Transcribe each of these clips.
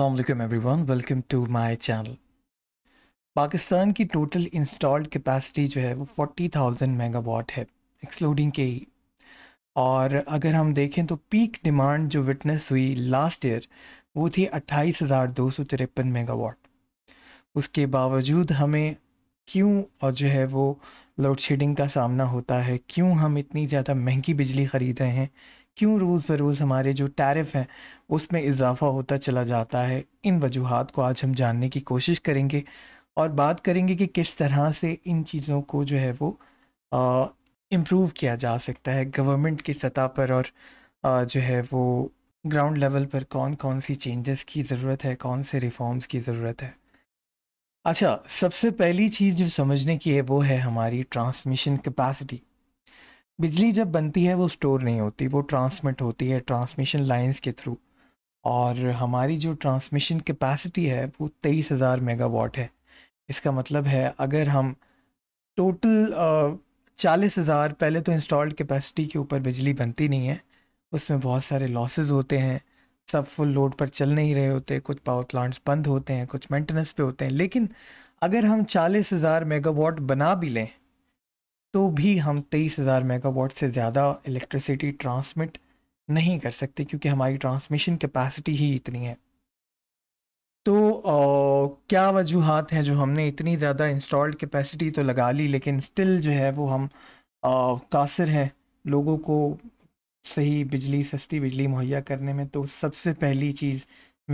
अल्लाम everyone welcome to my channel Pakistan की total installed capacity जो है वो 40,000 मेगावाट है एक्सक्लूडिंग के ही और अगर हम देखें तो पीक डिमांड जो विटनेस हुई लास्ट ईयर वो थी अट्ठाईस हज़ार दो सौ तिरपन मेगावाट उसके बावजूद हमें क्यों और जो है वो लोड शेडिंग का सामना होता है क्यों हम इतनी ज़्यादा महंगी बिजली ख़रीद रहे हैं क्यों रोज़ बरोज़ हमारे जो टैरिफ हैं उसमें इजाफा होता चला जाता है इन वजूहत को आज हम जानने की कोशिश करेंगे और बात करेंगे कि किस तरह से इन चीज़ों को जो है वो इम्प्रूव किया जा सकता है गवर्नमेंट की सतह पर और आ, जो है वो ग्राउंड लेवल पर कौन कौन सी चेंजेस की ज़रूरत है कौन से रिफॉर्म्स की ज़रूरत है अच्छा सबसे पहली चीज़ जो समझने की है वो है हमारी ट्रांसमिशन कैपेसिटी बिजली जब बनती है वो स्टोर नहीं होती वो ट्रांसमिट होती है ट्रांसमिशन लाइंस के थ्रू और हमारी जो ट्रांसमिशन कैपेसिटी है वो तेईस हज़ार मेगावाट है इसका मतलब है अगर हम टोटल चालीस हज़ार पहले तो इंस्टॉल्ड कैपेसिटी के ऊपर बिजली बनती नहीं है उसमें बहुत सारे लॉसेज होते हैं सब फुल लोड पर चल नहीं रहे होते कुछ पावर प्लांट्स बंद होते हैं कुछ मेंटेनेंस पे होते हैं लेकिन अगर हम चालीस हज़ार मेगावाट बना भी लें तो भी हम तेईस हज़ार मेगावाट से ज़्यादा इलेक्ट्रिसिटी ट्रांसमिट नहीं कर सकते क्योंकि हमारी ट्रांसमिशन कैपेसिटी ही इतनी है तो आ, क्या वजूहत हैं जो हमने इतनी ज़्यादा इंस्टॉल्ड कैपेसिटी तो लगा ली लेकिन स्टिल जो है वो हम आ, कासर हैं लोगों को सही बिजली सस्ती बिजली मुहैया करने में तो सबसे पहली चीज़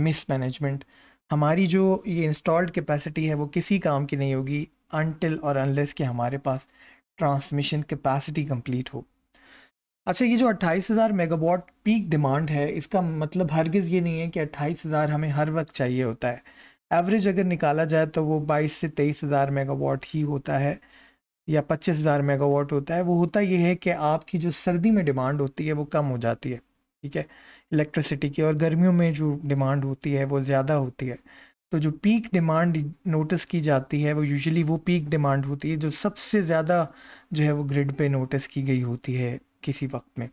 मिसमैनेजमेंट हमारी जो ये इंस्टॉल्ड कैपेसिटी है वो किसी काम की नहीं होगी अनटिल और अनलेस के हमारे पास ट्रांसमिशन कैपेसिटी कंप्लीट हो अच्छा ये जो 28,000 मेगावाट पीक डिमांड है इसका मतलब हरगिज़ ये नहीं है कि 28,000 हमें हर वक्त चाहिए होता है एवरेज अगर निकाला जाए तो वो 22 से 23,000 मेगावाट ही होता है या पच्चीस हज़ार मेगावाट होता है वो होता ये है कि आपकी जो सर्दी में डिमांड होती है वो कम हो जाती है ठीक है इलेक्ट्रिसिटी की और गर्मियों में जो डिमांड होती है वो ज़्यादा होती है तो जो पीक डिमांड नोटिस की जाती है वो यूजुअली वो पीक डिमांड होती है जो सबसे ज़्यादा जो है वो ग्रिड पे नोटिस की गई होती है किसी वक्त में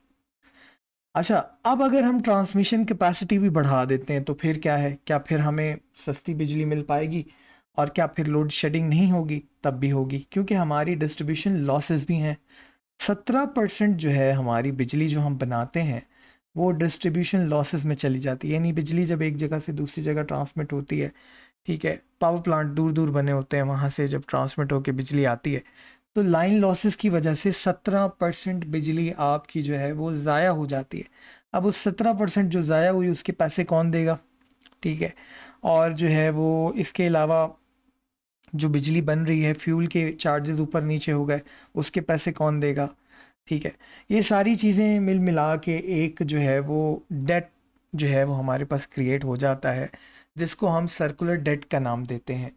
अच्छा अब अगर हम ट्रांसमिशन कैपेसिटी भी बढ़ा देते हैं तो फिर क्या है क्या फिर हमें सस्ती बिजली मिल पाएगी और क्या फिर लोड शेडिंग नहीं होगी तब भी होगी क्योंकि हमारी डिस्ट्रीब्यूशन लॉसेस भी हैं सत्रह परसेंट जो है हमारी बिजली जो हम बनाते हैं वो डिस्ट्रीब्यूशन लॉसेस में चली जाती है यानी बिजली जब एक जगह से दूसरी जगह ट्रांसमिट होती है ठीक है पावर प्लांट दूर दूर बने होते हैं वहाँ से जब ट्रांसमिट होकर बिजली आती है तो लाइन लॉसेस की वजह से सत्रह परसेंट बिजली आपकी जो है वो ज़ाया हो जाती है अब उस सत्रह परसेंट जो ज़ाया हुई उसके पैसे कौन देगा ठीक है और जो है वो इसके अलावा जो बिजली बन रही है फ्यूल के चार्जेस ऊपर नीचे हो गए उसके पैसे कौन देगा ठीक है ये सारी चीज़ें मिल मिला के एक जो है वो डेट जो है वो हमारे पास क्रिएट हो जाता है जिसको हम सर्कुलर डेट का नाम देते हैं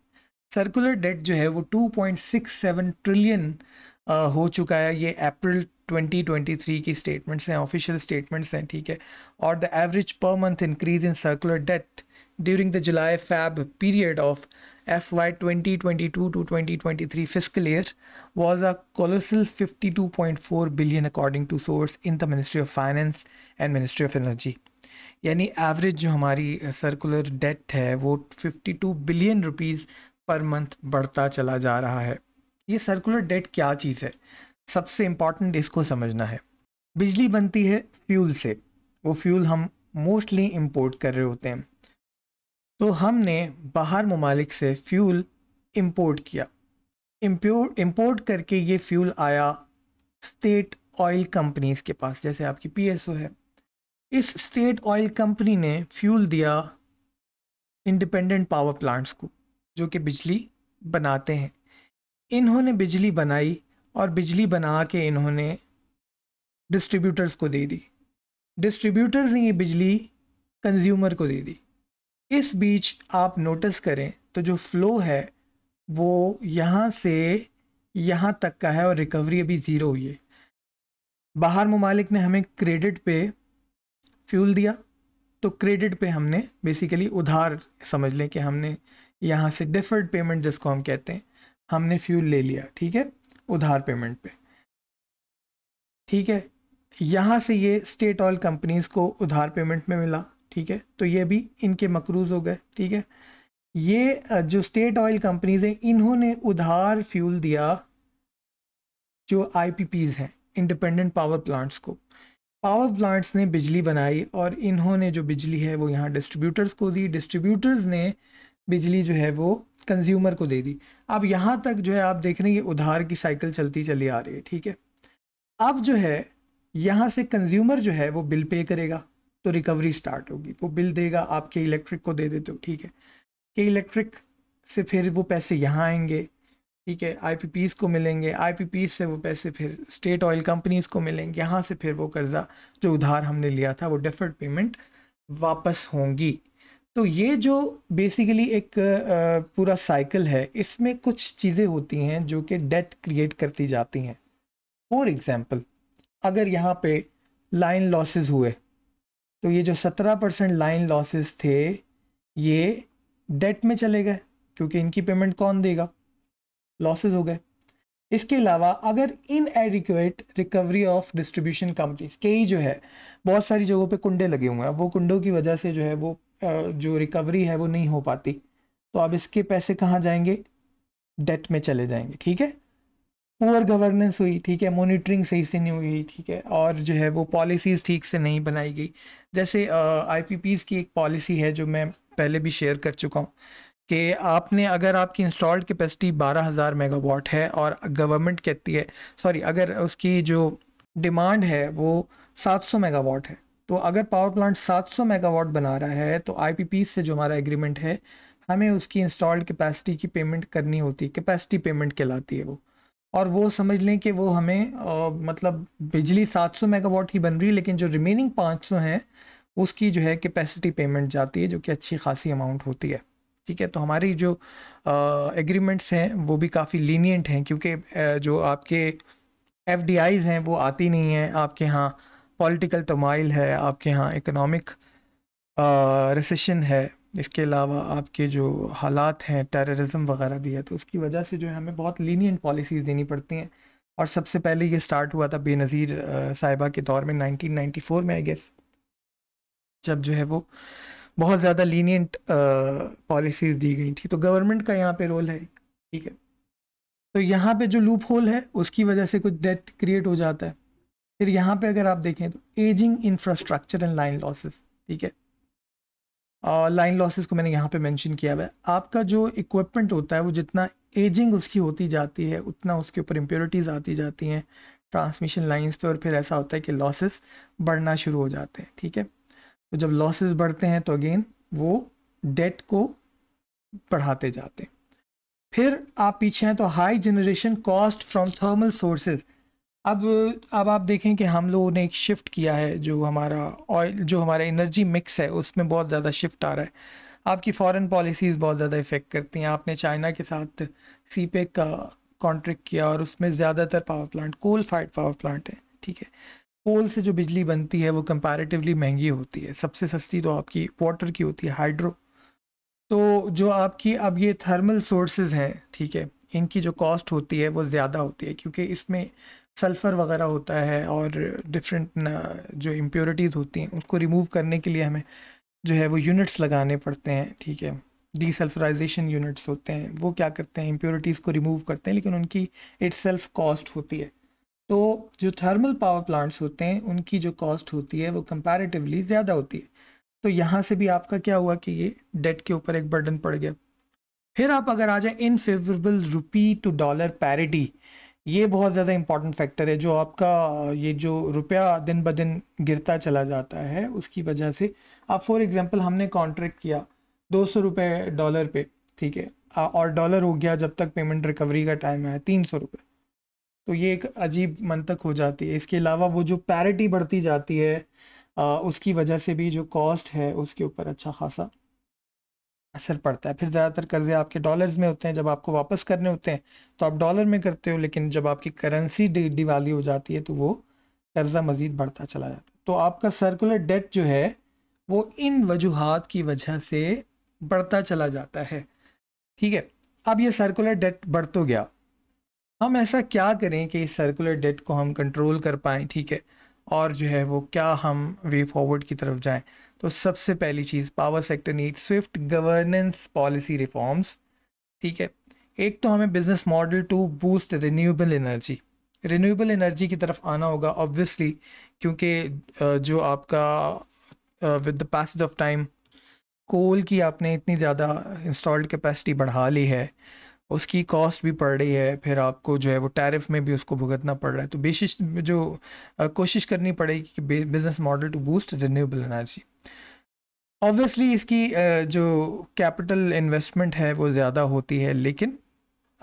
सर्कुलर डेट जो है वो 2.67 ट्रिलियन हो चुका है ये अप्रैल 2023 की स्टेटमेंट्स हैं ऑफिशियल स्टेटमेंट्स हैं ठीक है और the average per month increase in circular debt during the July Fab period of FY 2022 to 2023 fiscal year was a colossal 52.4 billion according to source in the Ministry of Finance and Ministry of Energy. यानी average जो हमारी circular debt है वो 52 billion rupees per month बढ़ता चला जा रहा है ये सर्कुलर डेट क्या चीज़ है सबसे इम्पॉर्टेंट इसको समझना है बिजली बनती है फ्यूल से वो फ्यूल हम मोस्टली इम्पोर्ट कर रहे होते हैं तो हमने बाहर ममालिक से फ्यूल इम्पोर्ट किया इम्पोर्ट करके ये फ्यूल आया स्टेट ऑयल कंपनीज के पास जैसे आपकी पीएसओ है इस स्टेट ऑयल कंपनी ने फ्यूल दिया इंडिपेंडेंट पावर प्लांट्स को जो कि बिजली बनाते हैं इन्होंने बिजली बनाई और बिजली बना के इन्होंने डिस्ट्रीब्यूटर्स को दे दी डिस्ट्रीब्यूटर्स ने ये बिजली कंज्यूमर को दे दी इस बीच आप नोटिस करें तो जो फ्लो है वो यहाँ से यहाँ तक का है और रिकवरी अभी ज़ीरो हुई है बाहर ममालिक ने हमें क्रेडिट पे फ्यूल दिया तो क्रेडिट पे हमने बेसिकली उधार समझ लें कि हमने यहाँ से डिफर्ड पेमेंट जिसको हम कहते हैं हमने फ्यूल ले लिया ठीक है उधार पेमेंट पे ठीक है यहाँ से ये स्टेट ऑयल कंपनीज को उधार पेमेंट में मिला ठीक है तो ये भी इनके मकरूज हो गए ठीक है ये जो स्टेट ऑयल कंपनीज हैं इन्होंने उधार फ्यूल दिया जो आईपीपीज हैं इंडिपेंडेंट पावर प्लांट्स को पावर प्लांट्स ने बिजली बनाई और इन्होंने जो बिजली है वो यहाँ डिस्ट्रीब्यूटर्स को दी डिस्ट्रीब्यूटर्स ने बिजली जो है वो कंज्यूमर को दे दी अब यहाँ तक जो है आप देख रहे हैं ये उधार की साइकिल चलती चली आ रही है ठीक है अब जो है यहाँ से कंज्यूमर जो है वो बिल पे करेगा तो रिकवरी स्टार्ट होगी वो बिल देगा आपके इलेक्ट्रिक को दे देते हो ठीक है के इलेक्ट्रिक से फिर वो पैसे यहाँ आएंगे ठीक है आई को मिलेंगे आई से वो पैसे फिर स्टेट ऑयल कंपनीज को मिलेंगे यहाँ से फिर वो कर्जा जो उधार हमने लिया था वो डेफर्ड पेमेंट वापस होंगी तो ये जो बेसिकली एक पूरा साइकिल है इसमें कुछ चीज़ें होती हैं जो कि डेट क्रिएट करती जाती हैं फॉर एग्ज़ाम्पल अगर यहाँ पे लाइन लॉसेस हुए तो ये जो सत्रह परसेंट लाइन लॉसेस थे ये डेट में चले गए क्योंकि इनकी पेमेंट कौन देगा लॉसेस हो गए इसके अलावा अगर inadequate recovery of distribution companies कई जो है बहुत सारी जगहों पे कुंडे लगे हुए हैं वो कुंडों की वजह से जो है वो जो रिकवरी है वो नहीं हो पाती तो अब इसके पैसे कहाँ जाएंगे डेट में चले जाएंगे ठीक है पुअर गवर्नेंस हुई ठीक है मॉनिटरिंग सही से नहीं हुई ठीक है और जो है वो पॉलिसीज़ ठीक से नहीं बनाई गई जैसे आई की एक पॉलिसी है जो मैं पहले भी शेयर कर चुका हूँ कि आपने अगर आपकी इंस्टॉल्ड कैपेसिटी 12000 मेगावाट है और गवर्नमेंट कहती है सॉरी अगर उसकी जो डिमांड है वो 700 मेगावाट है तो अगर पावर प्लांट 700 मेगावाट बना रहा है तो आई से जो हमारा एग्रीमेंट है हमें उसकी इंस्टॉल्ड कैपेसिटी की पेमेंट करनी होती है कैपेसिटी पेमेंट कहलाती है वो और वो समझ लें कि वो हमें आ, मतलब बिजली 700 मेगावाट ही बन रही है लेकिन जो रिमेनिंग 500 हैं उसकी जो है कैपेसिटी पेमेंट जाती है जो कि अच्छी खासी अमाउंट होती है ठीक है तो हमारी जो एग्रीमेंट्स हैं वो भी काफ़ी लीनियंट हैं क्योंकि जो आपके एफ हैं वो आती नहीं हैं आपके यहाँ पॉलिटिकल टमाइल है आपके यहाँ इकोनॉमिक रिसेशन है इसके अलावा आपके जो हालात हैं टेररिज्म वगैरह भी है तो उसकी वजह से जो है हमें बहुत लीनियंट पॉलिसीज़ देनी पड़ती हैं और सबसे पहले ये स्टार्ट हुआ था बेनज़ीर साहिबा के दौर में 1994 में आई गेस जब जो है वो बहुत ज़्यादा लीनियंट पॉलिसीज़ दी गई थी तो गवर्नमेंट का यहाँ पे रोल है ठीक है तो यहाँ पे जो लूप होल है उसकी वजह से कुछ डेट क्रिएट हो जाता है फिर यहाँ पे अगर आप देखें तो ageing infrastructure and line losses ठीक है लाइन uh, लॉसेस को मैंने यहाँ पे मेंशन किया हुआ है आपका जो इक्विपमेंट होता है वो जितना एजिंग उसकी होती जाती है उतना उसके ऊपर इम्प्योरिटीज़ आती जाती हैं ट्रांसमिशन लाइंस पे और फिर ऐसा होता है कि लॉसेस बढ़ना शुरू हो जाते हैं ठीक है तो जब लॉसेस बढ़ते हैं तो अगेन वो डेट को बढ़ाते जाते हैं फिर आप पीछे हैं तो high generation cost from thermal sources अब अब आप देखें कि हम लोगों ने एक शिफ्ट किया है जो हमारा ऑयल जो हमारा एनर्जी मिक्स है उसमें बहुत ज़्यादा शिफ्ट आ रहा है आपकी फॉरेन पॉलिसीज़ बहुत ज़्यादा इफ़ेक्ट करती हैं आपने चाइना के साथ सी e का कॉन्ट्रैक्ट किया और उसमें ज़्यादातर power plant coal fired power plant है ठीक है कोल से जो बिजली बनती है वो कंपैरेटिवली महंगी होती है सबसे सस्ती तो आपकी वाटर की होती है हाइड्रो तो जो आपकी अब ये थर्मल सोर्सेज हैं ठीक है इनकी जो कॉस्ट होती है वो ज़्यादा होती है क्योंकि इसमें सल्फ़र वगैरह होता है और डिफरेंट जो इम्प्योरिटीज़ होती हैं उसको रिमूव करने के लिए हमें जो है वो यूनिट्स लगाने पड़ते हैं ठीक है डीसल्फराइजेशन यूनिट्स होते हैं वो क्या करते हैं इम्प्योरिटीज़ को रिमूव करते हैं लेकिन उनकी इट सेल्फ कॉस्ट होती है तो जो थर्मल पावर प्लांट्स होते हैं उनकी जो कॉस्ट होती है वो कंपैरेटिवली ज़्यादा होती है तो यहाँ से भी आपका क्या हुआ कि ये डेट के ऊपर एक बर्डन पड़ गया फिर आप अगर आ जाए unfavourable rupee to dollar parity ये बहुत ज़्यादा इम्पॉर्टेंट फैक्टर है जो आपका ये जो रुपया दिन ब दिन गिरता चला जाता है उसकी वजह से अब फॉर एग्जांपल हमने कॉन्ट्रैक्ट किया दो सौ रुपये डॉलर पे ठीक है और डॉलर हो गया जब तक पेमेंट रिकवरी का टाइम है तीन सौ रुपये तो ये एक अजीब मन तक हो जाती है इसके अलावा वो जो पैरिटी बढ़ती जाती है उसकी वजह से भी जो कॉस्ट है उसके ऊपर अच्छा खासा असर पड़ता है फिर ज़्यादातर कर्जे आपके डॉलर्स में होते हैं जब आपको वापस करने होते हैं तो आप डॉलर में करते हो लेकिन जब आपकी करेंसी वाली हो जाती है तो वो कर्जा मज़ीद बढ़ता चला जाता है तो आपका सर्कुलर डेट जो है वो इन वजूहत की वजह से बढ़ता चला जाता है ठीक है अब ये सर्कुलर डेट बढ़ तो गया हम ऐसा क्या करें कि इस सर्कुलर डेट को हम कंट्रोल कर पाएँ ठीक है और जो है वो क्या हम वे फॉरवर्ड की तरफ जाएँ तो सबसे पहली चीज़ power sector need swift governance policy reforms ठीक है एक तो हमें business model to boost renewable energy renewable energy की तरफ आना होगा ऑब्वियसली क्योंकि जो आपका with the passage of time coal की आपने इतनी ज़्यादा इंस्टॉल्ड कैपेसिटी बढ़ा ली है उसकी कॉस्ट भी पड़ रही है फिर आपको जो है वो टैरिफ में भी उसको भुगतना पड़ रहा है तो बेशिश जो कोशिश करनी पड़ेगी कि business model to boost renewable energy obviously इसकी जो कैपिटल इन्वेस्टमेंट है वो ज़्यादा होती है लेकिन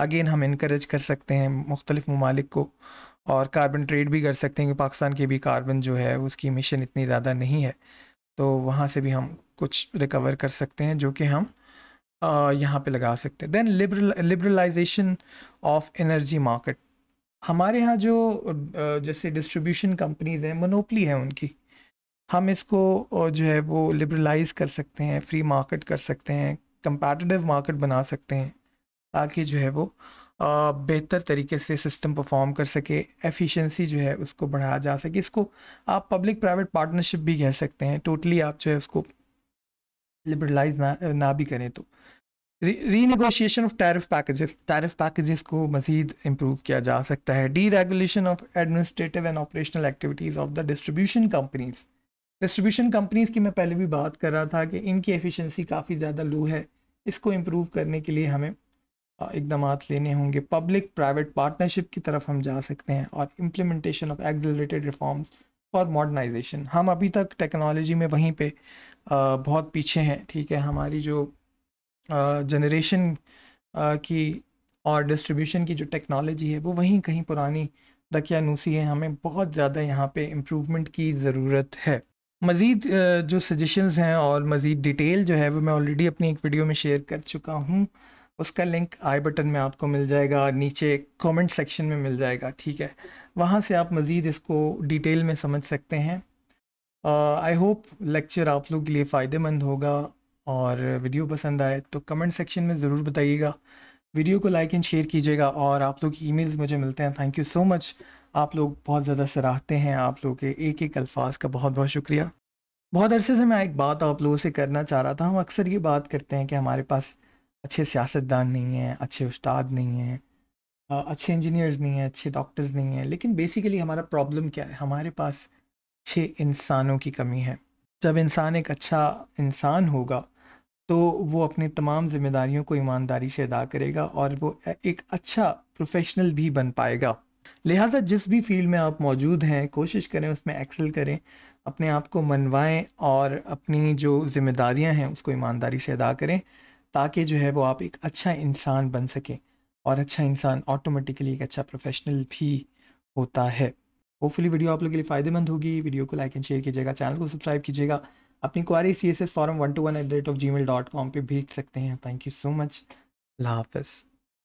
अगेन हम इनक्रेज कर सकते हैं मुख्तलिफ ममालिक को और कार्बन ट्रेड भी कर सकते हैं कि पाकिस्तान की भी कार्बन जो है उसकी मिशन इतनी ज़्यादा नहीं है तो वहाँ से भी हम कुछ रिकवर कर सकते हैं जो कि हम यहाँ पे लगा सकते हैं then liberal liberalisation of energy market हमारे यहाँ जो जैसे डिस्ट्रीब्यूशन कंपनीज हैं मोनोपली है उनकी हम इसको जो है वो लिबरलाइज कर सकते हैं फ्री मार्केट कर सकते हैं कंपेटिव मार्केट बना सकते हैं ताकि जो है वो बेहतर तरीके से सिस्टम परफॉर्म कर सके एफिशिएंसी जो है उसको बढ़ाया जा सके इसको आप पब्लिक प्राइवेट पार्टनरशिप भी कह सकते हैं टोटली आप जो है उसको लिबरलाइज ना ना भी करें तो renegotiation of tariff packages tariff packages को मजीद इम्प्रूव किया जा सकता है deregulation of administrative and operational activities of the distribution companies distribution companies की मैं पहले भी बात कर रहा था कि इनकी एफिशिएंसी काफ़ी ज़्यादा लो है इसको इम्प्रूव करने के लिए हमें इकदाम लेने होंगे पब्लिक प्राइवेट पार्टनरशिप की तरफ हम जा सकते हैं और implementation of accelerated reforms for modernisation हम अभी तक टेक्नोलॉजी में वहीं पे बहुत पीछे हैं ठीक है हमारी जो जनरेशन की और डिस्ट्रीब्यूशन की जो टेक्नोलॉजी है वो वहीं कहीं पुरानी दकियानूसी है हमें बहुत ज़्यादा यहाँ पे इम्प्रूवमेंट की ज़रूरत है मज़ीद जो सजेशंस हैं और मज़ीद डिटेल जो है वो मैं ऑलरेडी अपनी एक वीडियो में शेयर कर चुका हूँ उसका लिंक आई बटन में आपको मिल जाएगा और नीचे कमेंट सेक्शन में मिल जाएगा ठीक है वहाँ से आप मज़ीद इसको डिटेल में समझ सकते हैं आई होप लेक्चर आप लोग के लिए फ़ायदेमंद होगा और वीडियो पसंद आए तो कमेंट सेक्शन में ज़रूर बताइएगा वीडियो को लाइक एंड शेयर कीजिएगा और आप लोग की ईमेल्स मुझे मिलते हैं थैंक यू सो मच आप लोग बहुत ज़्यादा सराहते हैं आप लोग के एक एक अल्फाज का बहुत बहुत शुक्रिया बहुत अरसे से मैं एक बात आप लोगों से करना चाह रहा था हम अक्सर ये बात करते हैं कि हमारे पास अच्छे सियासतदान नहीं हैं अच्छे उस्ताद नहीं हैं अच्छे इंजीनियर्स नहीं हैं अच्छे डॉक्टर्स नहीं हैं लेकिन बेसिकली हमारा प्रॉब्लम क्या है हमारे पास अच्छे इंसानों की कमी है जब इंसान एक अच्छा इंसान होगा तो वो अपनी तमाम जिम्मेदारियों को ईमानदारी से अदा करेगा और वो एक अच्छा प्रोफेशनल भी बन पाएगा लिहाजा जिस भी फील्ड में आप मौजूद हैं कोशिश करें उसमें एक्सेल करें अपने आप को मनवाएं और अपनी जो जिम्मेदारियां हैं उसको ईमानदारी से अदा करें ताकि जो है वो आप एक अच्छा इंसान बन सकें और अच्छा इंसान ऑटोमेटिकली एक अच्छा प्रोफेशनल भी होता है होपफुली वीडियो आप लोग के लिए फ़ायदेमंद होगी वीडियो को लाइक एंड शेयर कीजिएगा चैनल को सब्सक्राइब कीजिएगा अपनी query C S S forum one two one at the rate of Gmail dot com पर भेज सकते हैं थैंक यू सो मच अल्लाह हाफ